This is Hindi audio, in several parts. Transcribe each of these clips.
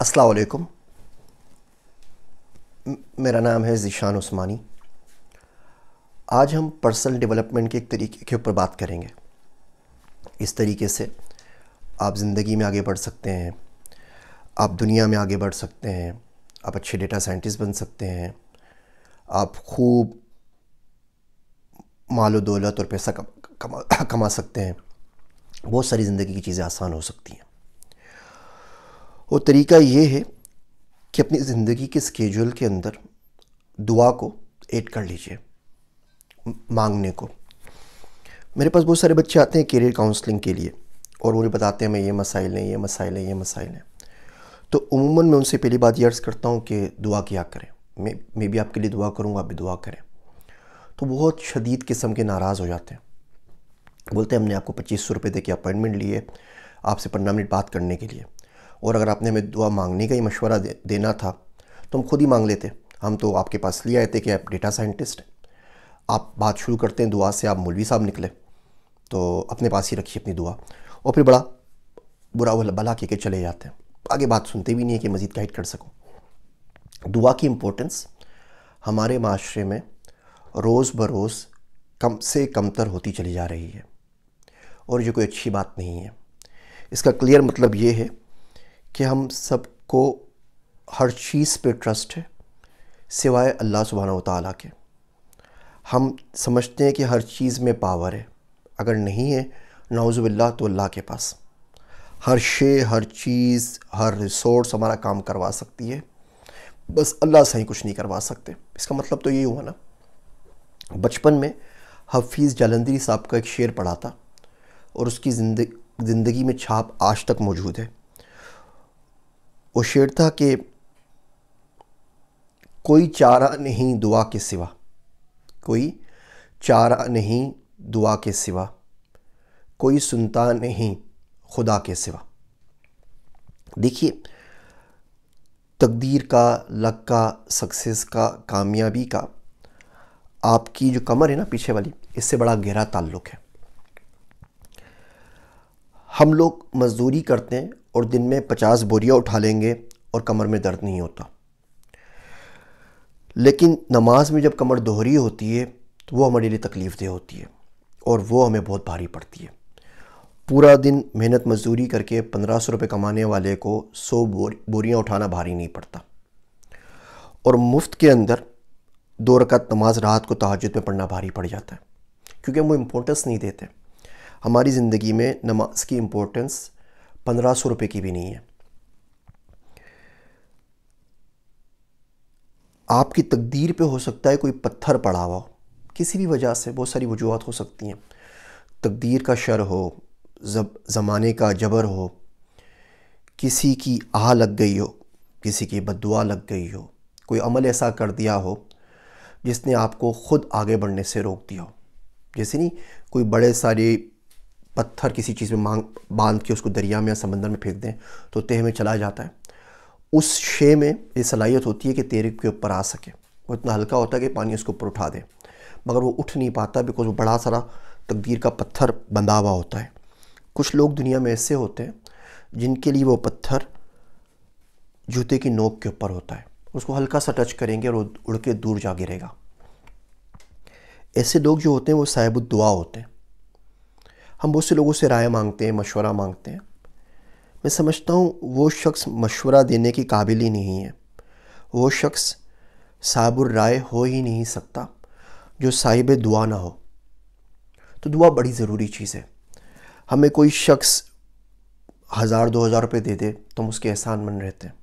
असलकुम मेरा नाम है ज़ीशान उस्मानी आज हम पर्सनल डेवलपमेंट के एक तरीके के ऊपर बात करेंगे इस तरीके से आप ज़िंदगी में आगे बढ़ सकते हैं आप दुनिया में आगे बढ़ सकते हैं आप अच्छे डेटा साइंटिस्ट बन सकते हैं आप खूब मालो दौलत और पैसा कमा कमा सकते हैं बहुत सारी ज़िंदगी की चीज़ें आसान हो सकती हैं वो तरीका ये है कि अपनी ज़िंदगी के स्केजूल के अंदर दुआ को ऐड कर लीजिए मांगने को मेरे पास बहुत सारे बच्चे आते हैं करियर काउंसलिंग के लिए और मुझे बताते हैं मैं ये मसाइल हैं ये मसाइल हैं ये मसाइल हैं तो उमूमन मैं उनसे पहली बात यह अर्ज़ करता हूँ कि दुआ किया करें मैं मैं भी आपके लिए दुआ करूँगा आप भी दुआ करें तो बहुत शदीद किस्म के नाराज़ हो जाते हैं बोलते हैं हमने आपको पच्चीस सौ रुपये दे के अपॉइंटमेंट लिए आपसे पंद्रह मिनट बात करने के लिए और अगर आपने हमें दुआ मांगने का ही मशवरा दे, देना था तो हम खुद ही मांग लेते हम तो आपके पास ले आए थे कि आप डेटा साइंटिस्ट हैं आप बात शुरू करते हैं दुआ से आप मौलवी साहब निकले तो अपने पास ही रखिए अपनी दुआ और फिर बड़ा बुरा वाला भला के, के चले जाते हैं आगे बात सुनते भी नहीं है कि मज़ीद गाइड कर सकूँ दुआ की इम्पोर्टेंस हमारे माशरे में रोज़ बरोज़ कम से कमतर होती चली जा रही है और ये कोई अच्छी बात नहीं है इसका क्लियर मतलब ये है कि हम सबको हर चीज़ पे ट्रस्ट है सिवाय अल्लाह सुबहाना ताली के हम समझते हैं कि हर चीज़ में पावर है अगर नहीं है नाउज़बिल्ला तो अल्लाह के पास हर शे हर चीज़ हर रिसोर्स हमारा काम करवा सकती है बस अल्लाह से ही कुछ नहीं करवा सकते इसका मतलब तो यही हुआ ना बचपन में हफीज़ जालंदरी साहब का एक शेर पढ़ा था और उसकी ज़िंदगी में छाप आज तक मौजूद है था कि कोई चारा नहीं दुआ के सिवा कोई चारा नहीं दुआ के सिवा कोई सुनता नहीं खुदा के सिवा देखिए तकदीर का लक का सक्सेस का कामयाबी का आपकी जो कमर है ना पीछे वाली इससे बड़ा गहरा ताल्लुक़ है हम लोग मज़दूरी करते हैं और दिन में पचास बोरियाँ उठा लेंगे और कमर में दर्द नहीं होता लेकिन नमाज में जब कमर दोहरी होती है तो वो हमारे लिए तकलीफ़ होती है और वो हमें बहुत भारी पड़ती है पूरा दिन मेहनत मजदूरी करके पंद्रह सौ रुपये कमाने वाले को सौ बोरियाँ उठाना भारी नहीं पड़ता और मुफ्त के अंदर दो रकत नमाज रात को तहजद में पढ़ना भारी पड़ जाता है क्योंकि हम वो इम्पोर्टेंस नहीं देते हमारी ज़िंदगी में नमाज की इम्पोर्टेंस पंद्रह सौ रुपये की भी नहीं है आपकी तकदीर पे हो सकता है कोई पत्थर पड़ा हुआ किसी भी वजह से बहुत सारी वजूहत हो सकती हैं तकदीर का शर हो जब ज़माने का जबर हो किसी की आह लग गई हो किसी की बदुआ लग गई हो कोई अमल ऐसा कर दिया हो जिसने आपको ख़ुद आगे बढ़ने से रोक दिया हो जैसे नहीं कोई बड़े सारे पत्थर किसी चीज़ में मांग बांध के उसको दरिया में या समंदर में फेंक दें तो तेह में चला जाता है उस शे में ये सलाहियत होती है कि तेरे के ऊपर आ सके वो इतना हल्का होता है कि पानी उसके ऊपर उठा दे मगर वो उठ नहीं पाता बिकॉज वो बड़ा सारा तकदीर का पत्थर बंधा हुआ होता है कुछ लोग दुनिया में ऐसे होते हैं जिनके लिए वो पत्थर जूते की नोक के ऊपर होता है उसको हल्का सा टच करेंगे और उड़ के दूर जा गिरेगा ऐसे लोग जो होते हैं वो साहिब दुआ होते हैं हम बहुत से लोगों से राय मांगते हैं मशवरा मांगते हैं मैं समझता हूँ वो शख्स मशवरा देने के काबिल ही नहीं है वो शख्स साबुर राय हो ही नहीं सकता जो साहिब दुआ ना हो तो दुआ बड़ी ज़रूरी चीज़ है हमें कोई शख्स हज़ार दो हज़ार रुपये दे दे तो हम उसके एहसान मन रहते हैं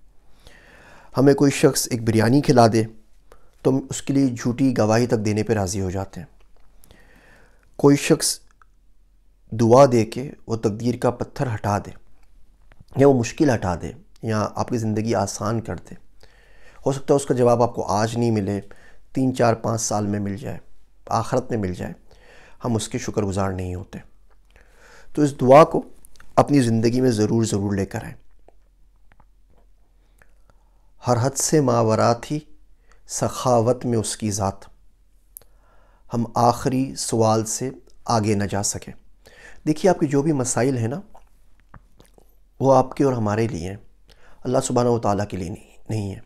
हमें कोई शख्स एक बिरयानी खिला दे तो हम उसके लिए झूठी गवाही तक देने पर राज़ी हो जाते हैं कोई शख्स दुआ दे के वो तकदीर का पत्थर हटा दे या वो मुश्किल हटा दे या आपकी ज़िंदगी आसान कर दे हो सकता है उसका जवाब आपको आज नहीं मिले तीन चार पाँच साल में मिल जाए आखरत में मिल जाए हम उसके शुक्रगुजार नहीं होते तो इस दुआ को अपनी ज़िंदगी में ज़रूर ज़रूर लेकर आए हर हद से मावरा थी सखावत में उसकी ज़ात हम आखिरी सवाल से आगे न जा सकें देखिए आपके जो भी मसाइल हैं ना वो आपके और हमारे लिए हैं अल्लाह सुबहाना ताली के लिए नहीं नहीं है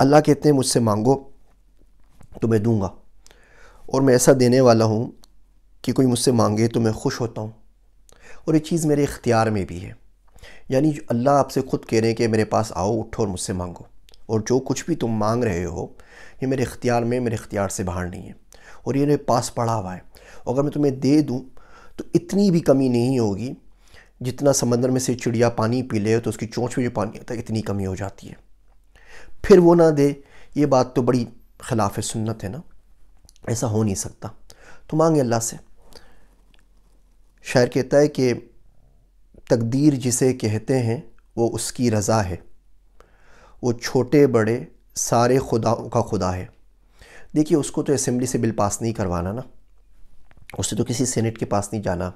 अल्लाह कहते हैं मुझसे मांगो तो मैं दूंगा और मैं ऐसा देने वाला हूँ कि कोई मुझसे मांगे तो मैं खुश होता हूँ और ये चीज़ मेरे इख्तियार में भी है यानी अल्लाह आपसे ख़ुद कह रहे हैं कि मेरे पास आओ उठो और मुझसे मांगो और जो कुछ भी तुम मांग रहे हो ये मेरे इख्तियार में मेरे इख्तियार से बाहर नहीं है और ये मेरे पास पड़ा हुआ है अगर मैं तुम्हें दे दूँ तो इतनी भी कमी नहीं होगी जितना समंदर में से चिड़िया पानी पी ले तो उसकी चोंच में जो पानी आता है इतनी कमी हो जाती है फिर वो ना दे ये बात तो बड़ी खिलाफ सुन्नत है ना ऐसा हो नहीं सकता तो मांगे अल्लाह से शायर कहता है कि तकदीर जिसे कहते हैं वो उसकी रज़ा है वो छोटे बड़े सारे खुदा का खुदा है देखिए उसको तो असम्बली से बिल पास नहीं करवाना ना उससे तो किसी सेनेट के पास नहीं जाना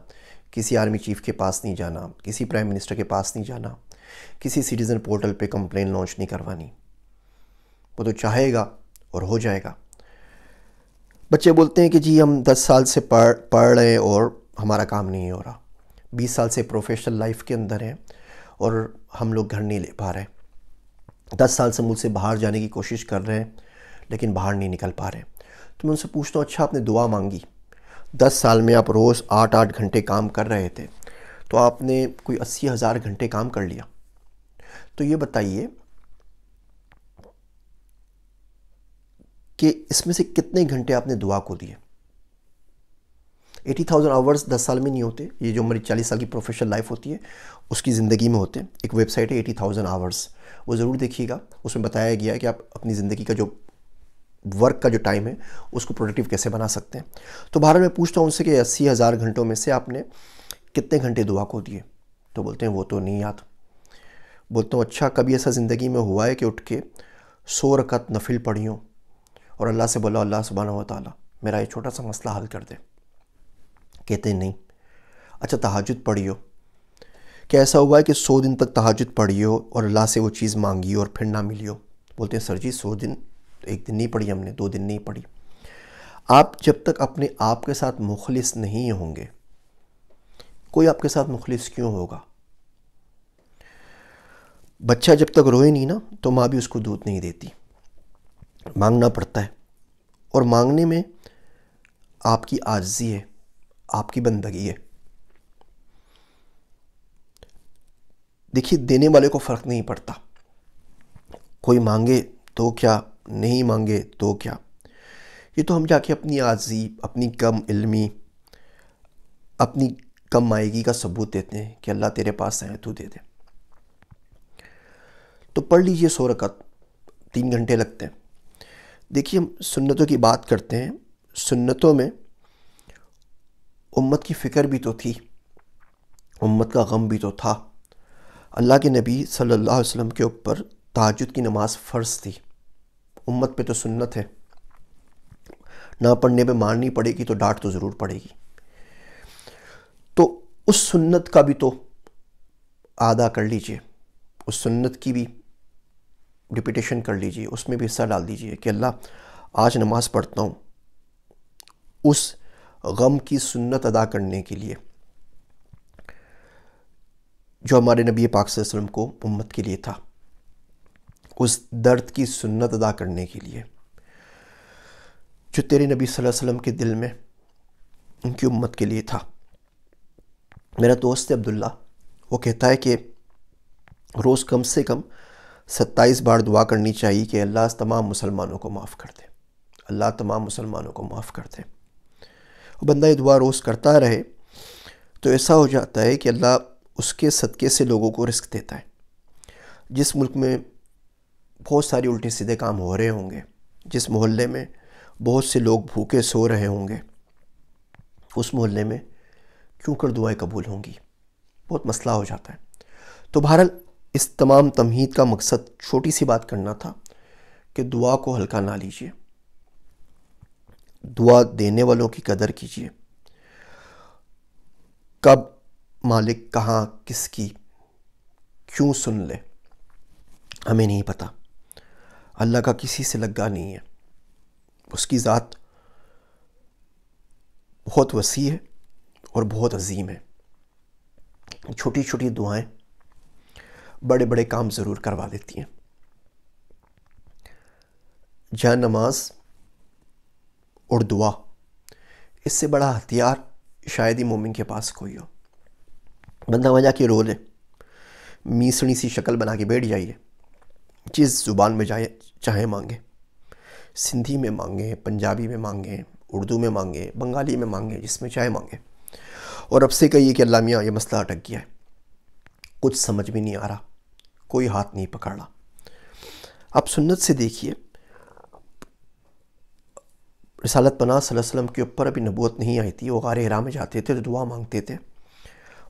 किसी आर्मी चीफ के पास नहीं जाना किसी प्राइम मिनिस्टर के पास नहीं जाना किसी सिटीज़न पोर्टल पे कंप्लेन लॉन्च नहीं करवानी वो तो चाहेगा और हो जाएगा बच्चे बोलते हैं कि जी हम 10 साल से पढ़ पढ़ रहे हैं और हमारा काम नहीं हो रहा 20 साल से प्रोफेशनल लाइफ के अंदर हैं और हम लोग घर नहीं ले पा रहे दस साल से मुझसे बाहर जाने की कोशिश कर रहे हैं लेकिन बाहर नहीं निकल पा रहे तो मैं उनसे पूछता हूँ अच्छा आपने दुआ मांगी दस साल में आप रोज़ आठ आठ घंटे काम कर रहे थे तो आपने कोई अस्सी हज़ार घंटे काम कर लिया तो ये बताइए कि इसमें से कितने घंटे आपने दुआ को दिए एटी थाउजेंड आवर्स दस साल में नहीं होते ये जो हमारी चालीस साल की प्रोफेशनल लाइफ होती है उसकी ज़िंदगी में होते हैं एक वेबसाइट है एटी थाउजेंड आवर्स वो ज़रूर देखिएगा उसमें बताया गया है कि आप अपनी ज़िंदगी का जो वर्क का जो टाइम है उसको प्रोडक्टिव कैसे बना सकते हैं तो भारत में पूछता हूँ उनसे कि अस्सी हज़ार घंटों में से आपने कितने घंटे दुआ को दिए तो बोलते हैं वो तो नहीं याद बोलता हूँ अच्छा कभी ऐसा ज़िंदगी में हुआ है कि उठ के सो रकत नफिल पढ़ी हो और अल्लाह से बोला अल्लाह सुबहान ताली मेरा ये छोटा सा मसला हल कर दे कहते नहीं अच्छा तहाजुद पढ़ी हो क्या ऐसा हुआ है कि सौ दिन तक तहाजुद पढ़ी हो और अल्लाह से वो चीज़ मांगी हो और फिर ना मिली हो बोलते हैं सर जी सौ दिन एक दिन नहीं पढ़ी हमने दो दिन नहीं पढ़ी आप जब तक अपने आप के साथ मुखलिस नहीं होंगे कोई आपके साथ मुखलिस क्यों होगा बच्चा जब तक रोए नहीं ना तो माँ भी उसको दूध नहीं देती मांगना पड़ता है और मांगने में आपकी आजी है आपकी बंदगी है देखिए देने वाले को फ़र्क नहीं पड़ता कोई मांगे तो क्या नहीं मांगे तो क्या ये तो हम जाके अपनी आजी अपनी कम इल्मी अपनी कम मायगी का सबूत देते हैं कि अल्लाह तेरे पास आए तू दे दे तो पढ़ लीजिए सो रकत तीन घंटे लगते हैं देखिए हम सुन्नतों की बात करते हैं सुन्नतों में उम्मत की फ़िक्र भी तो थी उम्मत का गम भी तो था अल्लाह के नबी सल्लल्लाहु अलैहि वसल्लम के ऊपर ताजुद की नमाज़ फ़र्ज़ थी उम्मत पे तो सुन्नत है ना पढ़ने पे मारनी पड़ेगी तो डांट तो ज़रूर पड़ेगी तो उस सुन्नत का भी तो आदा कर लीजिए उस सुन्नत की भी रिपीटेशन कर लीजिए उसमें भी हिस्सा डाल दीजिए कि अल्लाह आज नमाज़ पढ़ता हूँ उस गम की सुन्नत अदा करने के लिए जो हमारे नबी पाक वसल्लम को उम्मत के लिए था उस दर्द की सुन्नत अदा करने के लिए जो तेरे नबी सल्लल्लाहु अलैहि वसल्लम के दिल में उनकी उम्मत के लिए था मेरा दोस्त है अब्दुल्ला वो कहता है कि रोज़ कम से कम सत्ताईस बार दुआ करनी चाहिए कि अल्लाह तमाम मुसलमानों को माफ़ कर दे अल्लाह तमाम मुसलमानों को माफ़ कर दे बंदा ये दुआ रोज़ करता रहे तो ऐसा हो जाता है कि अल्लाह उसके सदक़े से लोगों को रिस्क देता है जिस मुल्क में बहुत सारे उल्टे सीधे काम हो रहे होंगे जिस मोहल्ले में बहुत से लोग भूखे सो रहे होंगे उस मोहल्ले में क्यों कर दुआएं कबूल होंगी बहुत मसला हो जाता है तो बहरहाल इस तमाम तमहीद का मकसद छोटी सी बात करना था कि दुआ को हल्का ना लीजिए दुआ देने वालों की कदर कीजिए कब मालिक कहाँ किसकी क्यों सुन ले हमें नहीं पता अल्लाह का किसी से लगा नहीं है उसकी ज़ात बहुत वसी है और बहुत अजीम है छोटी छोटी दुआएं बड़े बड़े काम ज़रूर करवा देती हैं जहाँ नमाज और दुआ इससे बड़ा हथियार शायद ही मोमिन के पास कोई हो बंदा वजह के रो ले मीसड़ी सी शक्ल बना के बैठ जाइए जिस ज़ुबान में चाहे चाहे मांगे सिंधी में मांगे पंजाबी में मांगे उर्दू में मांगे बंगाली में मांगे जिसमें चाहे मांगे और अब से कहिए कि अल्लाह मियाँ ये मसला अटक गया है कुछ समझ में नहीं आ रहा कोई हाथ नहीं पकड़ रहा आप सुन्नत से देखिए रसालत पना वसल्लम के ऊपर अभी नबूत नहीं आई थी वो गार हरा में जाते थे तो दुआ मांगते थे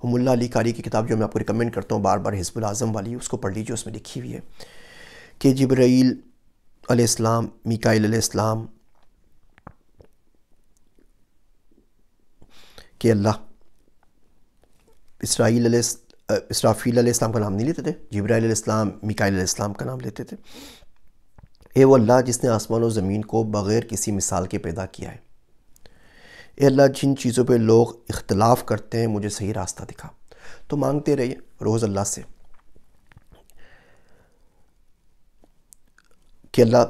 मुल्ला अली कारी की किताब जो मैं आपको रिकमेंड करता हूँ बार बार हिजबुल आज़म वाली उसको पढ़ लीजिए उसमें लिखी हुई है कि जब्राईल अलैहिस्सलाम मिकाईल अलैहिस्सलाम के अल्लाह इसराइल इसराफील अलैहिस्सलाम का नाम नहीं लेते थे जब्राईल अलैहिस्सलाम मिकाईल अलैहिस्सलाम का नाम लेते थे ए वो अल्लाह जिसने आसमान और ज़मीन को बग़ैर किसी मिसाल के पैदा किया है ए अल्लाह जिन चीज़ों पे लोग इख्तलाफ करते हैं मुझे सही रास्ता दिखा तो मांगते रहिए रोज़ अल्लाह से कि अल्लाह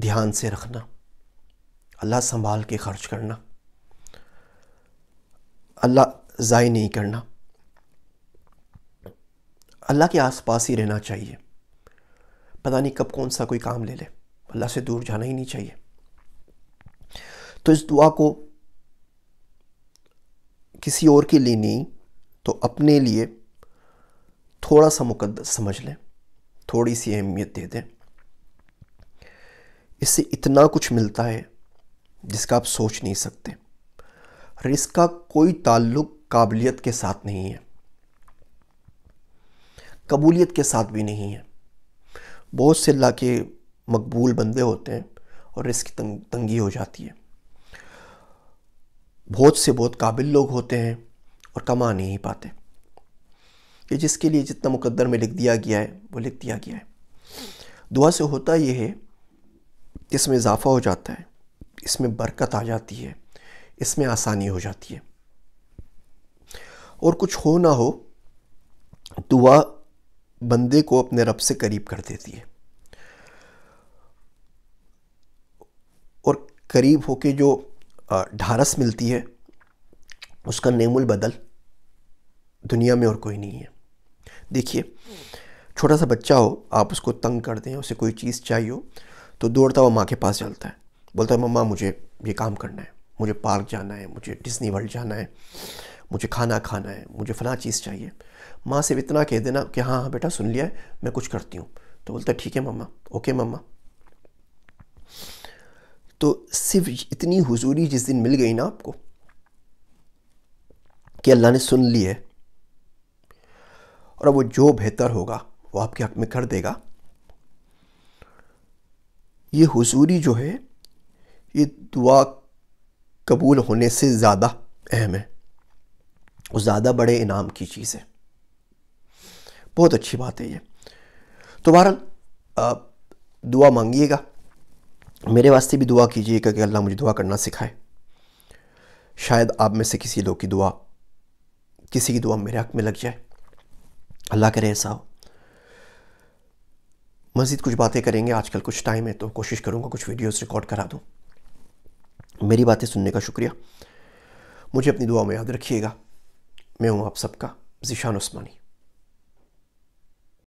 ध्यान से रखना अल्लाह संभाल के ख़र्च करना अल्लाह ज़ाय नहीं करना अल्लाह के आसपास ही रहना चाहिए पता नहीं कब कौन सा कोई काम ले ले अल्लाह से दूर जाना ही नहीं चाहिए तो इस दुआ को किसी और के लिए नहीं तो अपने लिए थोड़ा सा मुकद्दस समझ लें थोड़ी सी अहमियत दे दें इससे इतना कुछ मिलता है जिसका आप सोच नहीं सकते रिस्क का कोई ताल्लुक काबिलियत के साथ नहीं है कबूलियत के साथ भी नहीं है बहुत से ला के मकबूल बंदे होते हैं और रिस्क तंग, तंगी हो जाती है बहुत से बहुत काबिल लोग होते हैं और कमा नहीं पाते ये जिसके लिए जितना मुकद्दर में लिख दिया गया है वो लिख दिया गया है दुआ से होता यह है इसमें इजाफा हो जाता है इसमें बरकत आ जाती है इसमें आसानी हो जाती है और कुछ हो ना हो दुआ बंदे को अपने रब से करीब कर देती है और करीब होके जो ढारस मिलती है उसका नेमुल बदल दुनिया में और कोई नहीं है देखिए छोटा सा बच्चा हो आप उसको तंग कर दें उसे कोई चीज़ चाहिए हो तो दौड़ता हुआ माँ के पास चलता है बोलता है मम्मा मुझे ये काम करना है मुझे पार्क जाना है मुझे डिजनी वर्ल्ड जाना है मुझे खाना खाना है मुझे फ़ला चीज़ चाहिए माँ सिर्फ इतना कह देना कि हाँ हाँ बेटा सुन लिया है मैं कुछ करती हूँ तो बोलता है ठीक है मम्मा ओके मम्मा तो सिर्फ इतनी हुजूरी जिस दिन मिल गई ना आपको कि अल्लाह ने सुन ली है और अब वो जो बेहतर होगा वो आपके हक में कर देगा ये हुजूरी जो है ये दुआ कबूल होने से ज़्यादा अहम है और ज़्यादा बड़े इनाम की चीज़ है बहुत अच्छी बात है ये तो बहरहाल दुआ मांगिएगा मेरे वास्ते भी दुआ कीजिएगा कि अल्लाह मुझे दुआ करना सिखाए शायद आप में से किसी लोग की दुआ किसी की दुआ मेरे हक में लग जाए अल्लाह करे ऐसा हो मज़ीद कुछ बातें करेंगे आजकल कुछ टाइम है तो कोशिश करूँगा कुछ वीडियोज़ रिकॉर्ड करा दूँ मेरी बातें सुनने का शुक्रिया मुझे अपनी दुआ में याद रखिएगा मैं हूँ आप सबका जिशान उस्मानी